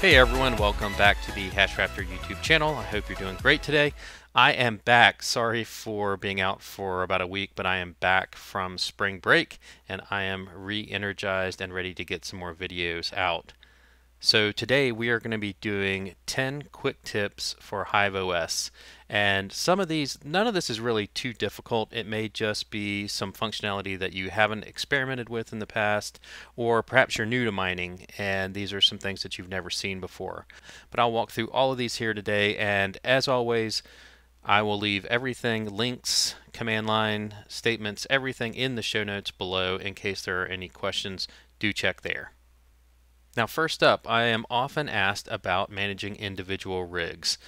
Hey everyone, welcome back to the HashRaptor YouTube channel. I hope you're doing great today. I am back. Sorry for being out for about a week, but I am back from spring break and I am re-energized and ready to get some more videos out. So today we are going to be doing 10 quick tips for Hive OS. And some of these, none of this is really too difficult. It may just be some functionality that you haven't experimented with in the past, or perhaps you're new to mining and these are some things that you've never seen before. But I'll walk through all of these here today. And as always, I will leave everything, links, command line, statements, everything in the show notes below in case there are any questions. Do check there. Now first up, I am often asked about managing individual rigs.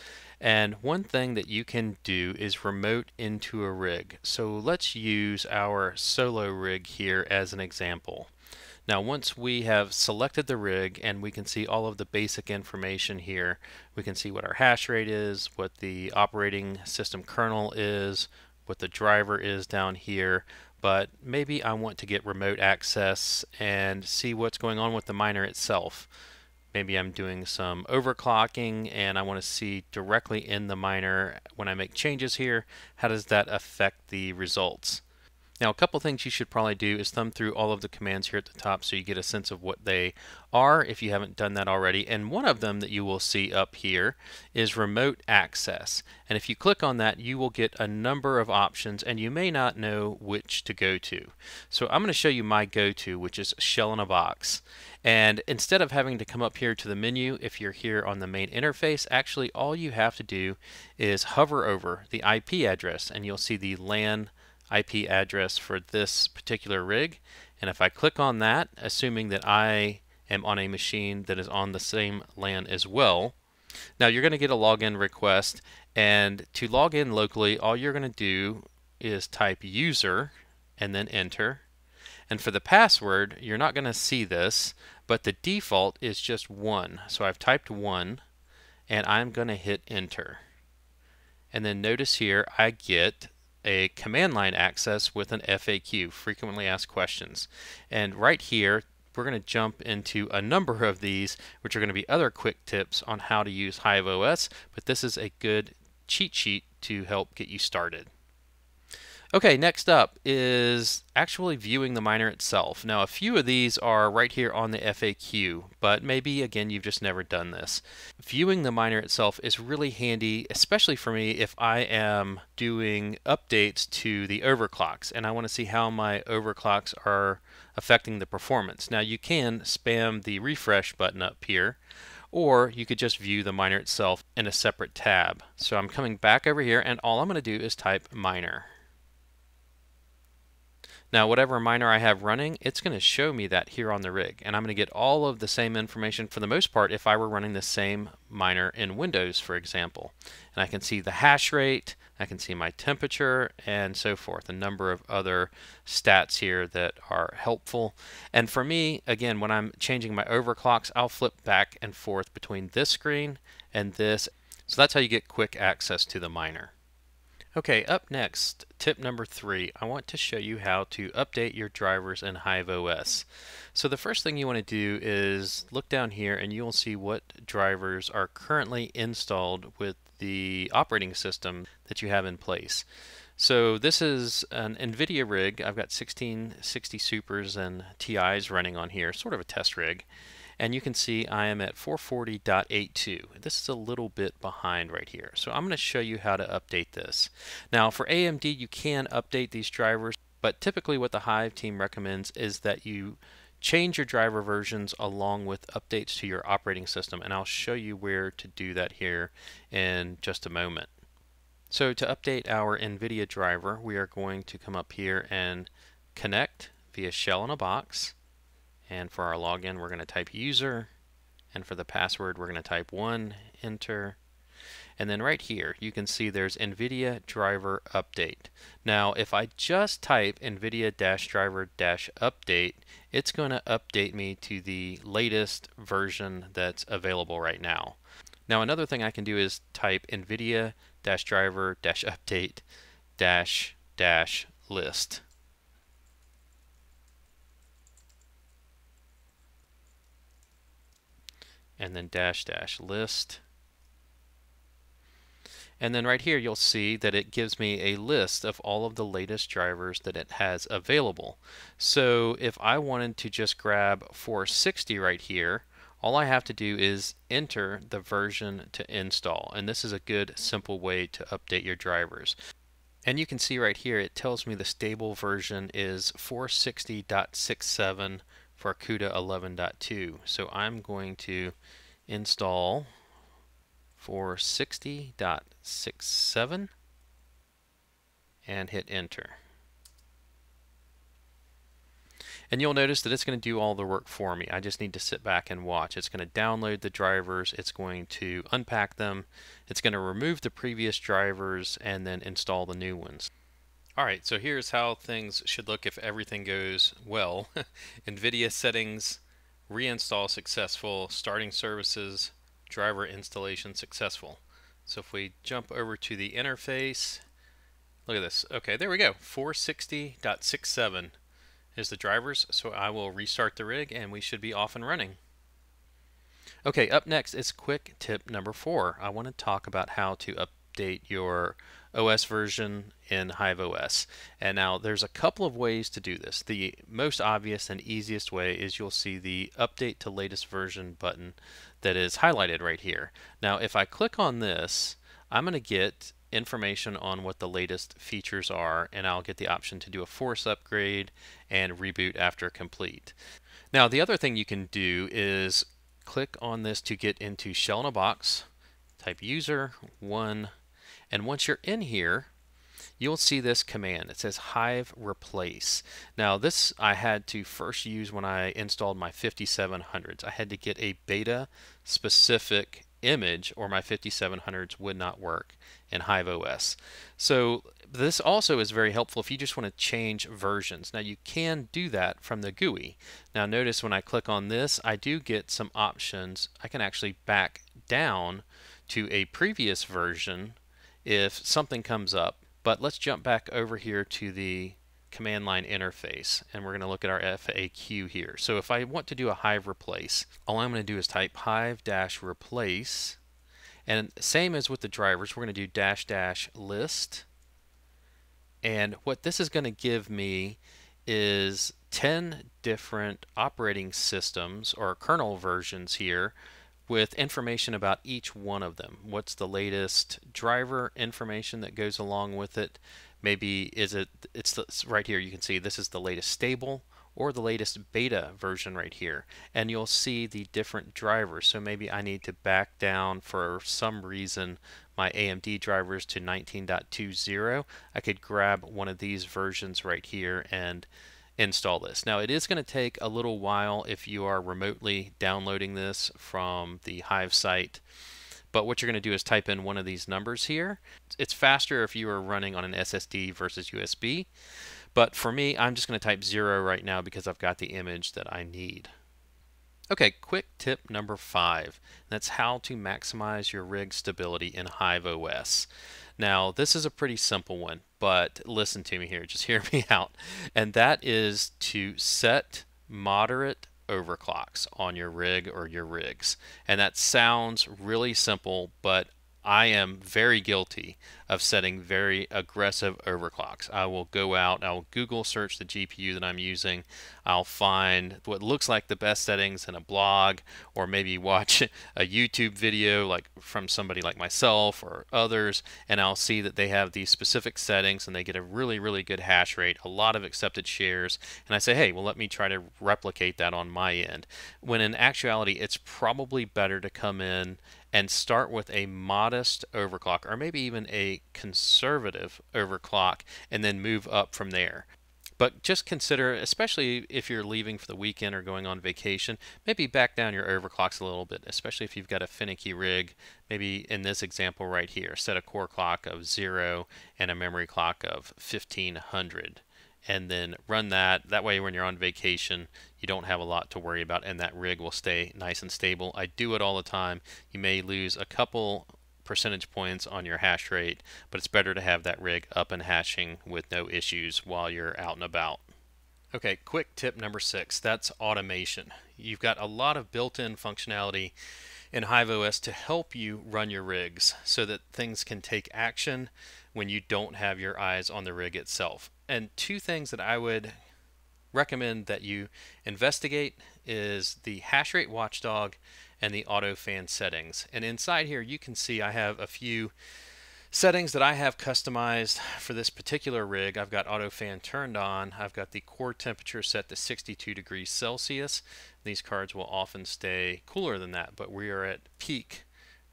And one thing that you can do is remote into a rig. So let's use our solo rig here as an example. Now once we have selected the rig and we can see all of the basic information here, we can see what our hash rate is, what the operating system kernel is, what the driver is down here, but maybe I want to get remote access and see what's going on with the miner itself. Maybe I'm doing some overclocking and I want to see directly in the miner when I make changes here, how does that affect the results? Now a couple things you should probably do is thumb through all of the commands here at the top so you get a sense of what they are if you haven't done that already. And one of them that you will see up here is remote access. And if you click on that, you will get a number of options and you may not know which to go to. So I'm going to show you my go-to, which is shell in a box. And instead of having to come up here to the menu, if you're here on the main interface, actually all you have to do is hover over the IP address and you'll see the LAN IP address for this particular rig. And if I click on that, assuming that I am on a machine that is on the same LAN as well, now you're going to get a login request. And to log in locally, all you're going to do is type user and then enter. And for the password, you're not going to see this, but the default is just one. So I've typed one and I'm going to hit enter. And then notice here, I get a command line access with an FAQ, frequently asked questions. And right here, we're going to jump into a number of these, which are going to be other quick tips on how to use Hive OS. but this is a good cheat sheet to help get you started. Okay, next up is actually viewing the miner itself. Now, a few of these are right here on the FAQ, but maybe, again, you've just never done this. Viewing the miner itself is really handy, especially for me if I am doing updates to the overclocks, and I want to see how my overclocks are affecting the performance. Now, you can spam the refresh button up here, or you could just view the miner itself in a separate tab. So I'm coming back over here, and all I'm going to do is type miner. Now, whatever miner I have running, it's going to show me that here on the rig, and I'm going to get all of the same information for the most part if I were running the same miner in Windows, for example. And I can see the hash rate, I can see my temperature, and so forth, a number of other stats here that are helpful. And for me, again, when I'm changing my overclocks, I'll flip back and forth between this screen and this. So that's how you get quick access to the miner. Okay, up next, tip number three, I want to show you how to update your drivers in Hive OS. So the first thing you want to do is look down here and you'll see what drivers are currently installed with the operating system that you have in place. So this is an NVIDIA rig. I've got 1660 Supers and TIs running on here, sort of a test rig and you can see I am at 440.82. This is a little bit behind right here. So I'm going to show you how to update this. Now for AMD, you can update these drivers, but typically what the Hive team recommends is that you change your driver versions along with updates to your operating system and I'll show you where to do that here in just a moment. So to update our NVIDIA driver we are going to come up here and connect via shell in a box and for our login, we're going to type user. And for the password, we're going to type 1, enter. And then right here, you can see there's NVIDIA driver update. Now, if I just type NVIDIA-driver-update, it's going to update me to the latest version that's available right now. Now, another thing I can do is type NVIDIA-driver-update-dash-dash list. and then dash dash list. And then right here you'll see that it gives me a list of all of the latest drivers that it has available. So if I wanted to just grab 460 right here, all I have to do is enter the version to install. And this is a good simple way to update your drivers. And you can see right here, it tells me the stable version is 460.67 for CUDA 11.2. So I'm going to install for 60.67 and hit enter. And you'll notice that it's going to do all the work for me. I just need to sit back and watch. It's going to download the drivers, it's going to unpack them, it's going to remove the previous drivers, and then install the new ones. All right, so here's how things should look if everything goes well. NVIDIA settings, reinstall successful, starting services, driver installation successful. So if we jump over to the interface, look at this. Okay, there we go. 460.67 is the drivers, so I will restart the rig and we should be off and running. Okay, up next is quick tip number four. I want to talk about how to update your OS version in Hive OS. And now there's a couple of ways to do this. The most obvious and easiest way is you'll see the update to latest version button that is highlighted right here. Now if I click on this, I'm going to get information on what the latest features are and I'll get the option to do a force upgrade and reboot after complete. Now the other thing you can do is click on this to get into shell in a box type user one and once you're in here, you'll see this command. It says hive replace. Now this I had to first use when I installed my 5700s. I had to get a beta specific image or my 5700s would not work in Hive OS. So this also is very helpful if you just want to change versions. Now you can do that from the GUI. Now notice when I click on this I do get some options. I can actually back down to a previous version if something comes up. But let's jump back over here to the command line interface and we're going to look at our FAQ here. So if I want to do a Hive replace, all I'm going to do is type hive-replace and same as with the drivers, we're going to do dash dash list and what this is going to give me is 10 different operating systems or kernel versions here with information about each one of them. What's the latest driver information that goes along with it? Maybe is it it's, the, it's right here you can see this is the latest stable or the latest beta version right here and you'll see the different drivers so maybe I need to back down for some reason my AMD drivers to 19.20 I could grab one of these versions right here and install this. Now it is going to take a little while if you are remotely downloading this from the Hive site, but what you're going to do is type in one of these numbers here. It's faster if you are running on an SSD versus USB, but for me I'm just going to type 0 right now because I've got the image that I need. Okay, quick tip number five. That's how to maximize your rig stability in Hive OS. Now, this is a pretty simple one but listen to me here, just hear me out. And that is to set moderate overclocks on your rig or your rigs. And that sounds really simple, but I am very guilty of setting very aggressive overclocks. I will go out, I'll Google search the GPU that I'm using. I'll find what looks like the best settings in a blog or maybe watch a YouTube video like from somebody like myself or others and I'll see that they have these specific settings and they get a really really good hash rate, a lot of accepted shares and I say, "Hey, well let me try to replicate that on my end." When in actuality, it's probably better to come in and start with a modest overclock or maybe even a conservative overclock and then move up from there. But just consider, especially if you're leaving for the weekend or going on vacation, maybe back down your overclocks a little bit, especially if you've got a finicky rig. Maybe in this example right here, set a core clock of zero and a memory clock of 1500 and then run that. That way when you're on vacation, you don't have a lot to worry about and that rig will stay nice and stable. I do it all the time. You may lose a couple percentage points on your hash rate, but it's better to have that rig up and hashing with no issues while you're out and about. Okay, quick tip number six, that's automation. You've got a lot of built-in functionality in HiveOS to help you run your rigs so that things can take action when you don't have your eyes on the rig itself and two things that I would recommend that you investigate is the hash rate watchdog and the auto fan settings. And inside here, you can see I have a few settings that I have customized for this particular rig. I've got auto fan turned on. I've got the core temperature set to 62 degrees Celsius. These cards will often stay cooler than that, but we are at peak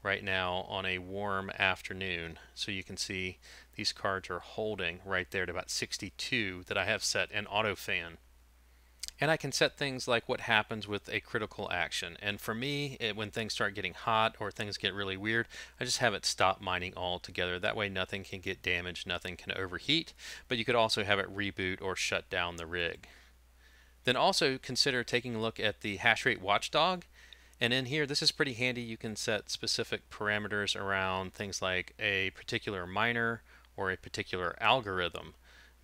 right now on a warm afternoon. So you can see these cards are holding right there to about 62 that I have set an auto fan. And I can set things like what happens with a critical action. And for me, it, eh, when things start getting hot or things get really weird, I just have it stop mining altogether. That way nothing can get damaged, nothing can overheat, but you could also have it reboot or shut down the rig. Then also consider taking a look at the hash rate watchdog and in here, this is pretty handy. You can set specific parameters around things like a particular miner or a particular algorithm.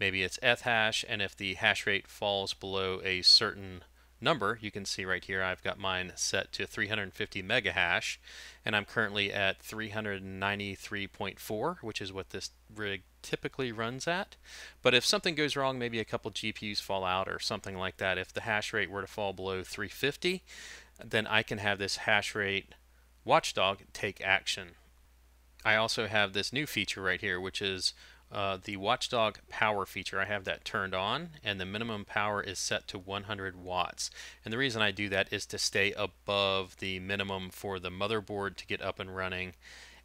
Maybe it's eth hash, and if the hash rate falls below a certain number, you can see right here I've got mine set to 350 mega hash, and I'm currently at 393.4, which is what this rig typically runs at. But if something goes wrong, maybe a couple GPUs fall out or something like that, if the hash rate were to fall below 350, then I can have this hash rate watchdog take action. I also have this new feature right here, which is uh, the watchdog power feature. I have that turned on and the minimum power is set to 100 watts. And the reason I do that is to stay above the minimum for the motherboard to get up and running.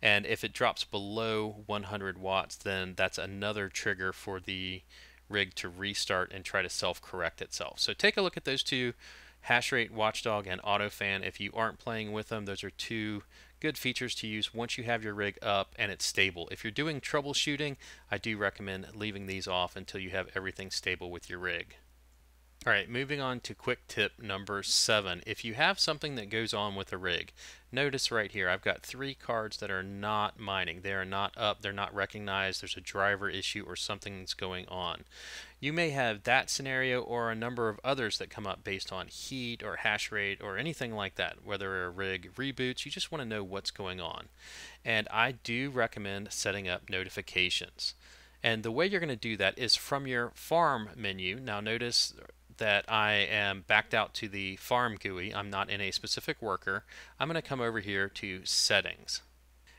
And if it drops below 100 watts, then that's another trigger for the rig to restart and try to self-correct itself. So take a look at those two Hashrate, Watchdog, and AutoFan. If you aren't playing with them, those are two good features to use once you have your rig up and it's stable. If you're doing troubleshooting, I do recommend leaving these off until you have everything stable with your rig. All right, moving on to quick tip number seven. If you have something that goes on with a rig, notice right here, I've got three cards that are not mining. They are not up, they're not recognized, there's a driver issue or something that's going on. You may have that scenario or a number of others that come up based on heat or hash rate or anything like that, whether a rig reboots, you just wanna know what's going on. And I do recommend setting up notifications. And the way you're going to do that is from your farm menu. Now notice that I am backed out to the farm GUI, I'm not in a specific worker, I'm going to come over here to settings.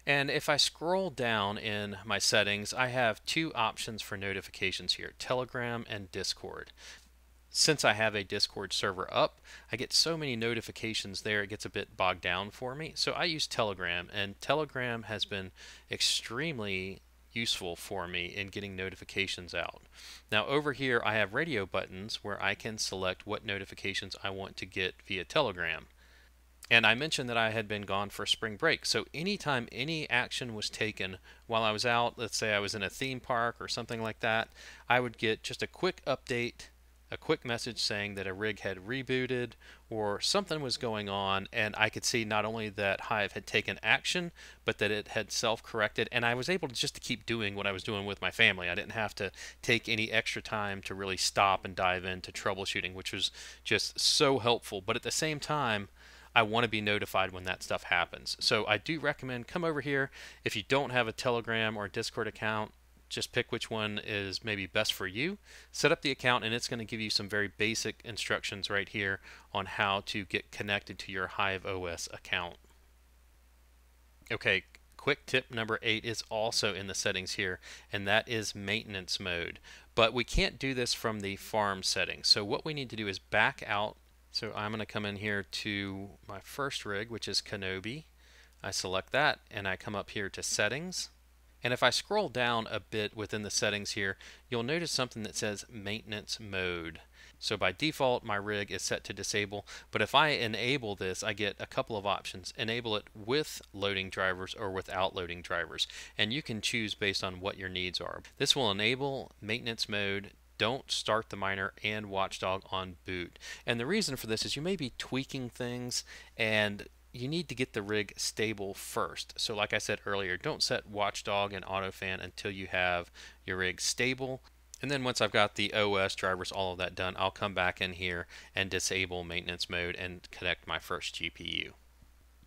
And if I scroll down in my settings, I have two options for notifications here, Telegram and Discord. Since I have a Discord server up, I get so many notifications there, it gets a bit bogged down for me. So I use Telegram, and Telegram has been extremely useful for me in getting notifications out. Now over here I have radio buttons where I can select what notifications I want to get via Telegram. And I mentioned that I had been gone for spring break. So anytime any action was taken while I was out, let's say I was in a theme park or something like that, I would get just a quick update a quick message saying that a rig had rebooted or something was going on and I could see not only that Hive had taken action but that it had self-corrected and I was able to just to keep doing what I was doing with my family. I didn't have to take any extra time to really stop and dive into troubleshooting which was just so helpful but at the same time I want to be notified when that stuff happens. So I do recommend come over here. If you don't have a Telegram or a Discord account, just pick which one is maybe best for you. Set up the account and it's going to give you some very basic instructions right here on how to get connected to your Hive OS account. Okay, quick tip number eight is also in the settings here, and that is maintenance mode. But we can't do this from the farm settings. So what we need to do is back out. So I'm going to come in here to my first rig, which is Kenobi. I select that, and I come up here to settings. And if I scroll down a bit within the settings here, you'll notice something that says maintenance mode. So by default, my rig is set to disable, but if I enable this, I get a couple of options. Enable it with loading drivers or without loading drivers, and you can choose based on what your needs are. This will enable maintenance mode don't start the miner and watchdog on boot and the reason for this is you may be tweaking things and you need to get the rig stable first. So like I said earlier, don't set watchdog and autofan until you have your rig stable. And then once I've got the OS drivers, all of that done, I'll come back in here and disable maintenance mode and connect my first GPU.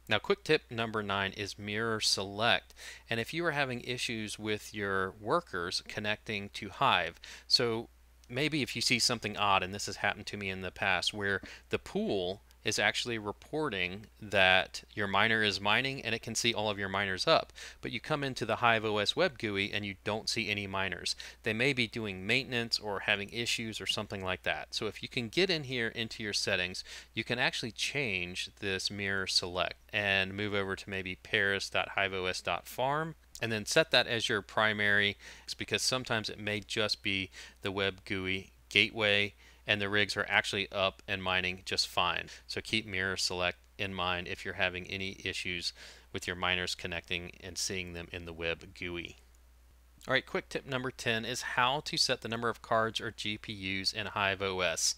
Now quick tip number nine is mirror select and if you are having issues with your workers connecting to Hive so maybe if you see something odd and this has happened to me in the past where the pool is actually reporting that your miner is mining and it can see all of your miners up. But you come into the Hive OS web GUI and you don't see any miners. They may be doing maintenance or having issues or something like that. So if you can get in here into your settings, you can actually change this mirror select and move over to maybe paris.hiveos.farm and then set that as your primary because sometimes it may just be the web GUI gateway and the rigs are actually up and mining just fine. So keep mirror select in mind if you're having any issues with your miners connecting and seeing them in the web GUI. All right, quick tip number 10 is how to set the number of cards or GPUs in Hive OS.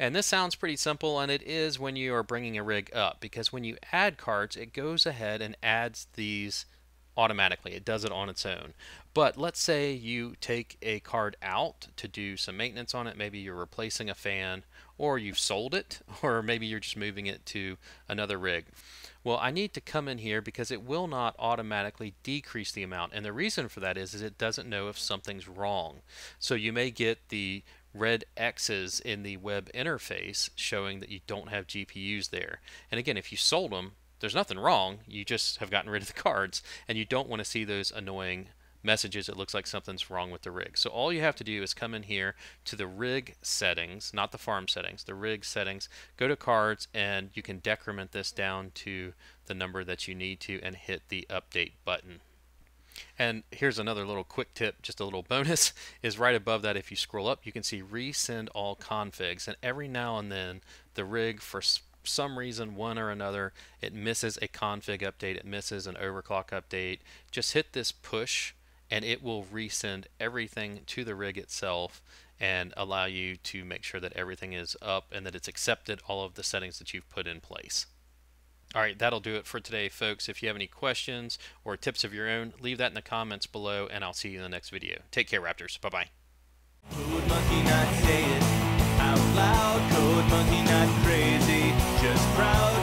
And this sounds pretty simple, and it is when you are bringing a rig up, because when you add cards, it goes ahead and adds these automatically. It does it on its own. But let's say you take a card out to do some maintenance on it. Maybe you're replacing a fan or you've sold it or maybe you're just moving it to another rig. Well, I need to come in here because it will not automatically decrease the amount. And the reason for that is, is it doesn't know if something's wrong. So you may get the red X's in the web interface showing that you don't have GPUs there. And again, if you sold them, there's nothing wrong. You just have gotten rid of the cards, and you don't want to see those annoying messages it looks like something's wrong with the rig. So all you have to do is come in here to the rig settings, not the farm settings, the rig settings, go to cards and you can decrement this down to the number that you need to and hit the update button. And here's another little quick tip, just a little bonus, is right above that if you scroll up you can see resend all configs and every now and then the rig for some reason, one or another, it misses a config update, it misses an overclock update, just hit this push and it will resend everything to the rig itself and allow you to make sure that everything is up and that it's accepted all of the settings that you've put in place. All right, that'll do it for today, folks. If you have any questions or tips of your own, leave that in the comments below, and I'll see you in the next video. Take care, Raptors. Bye-bye just proud.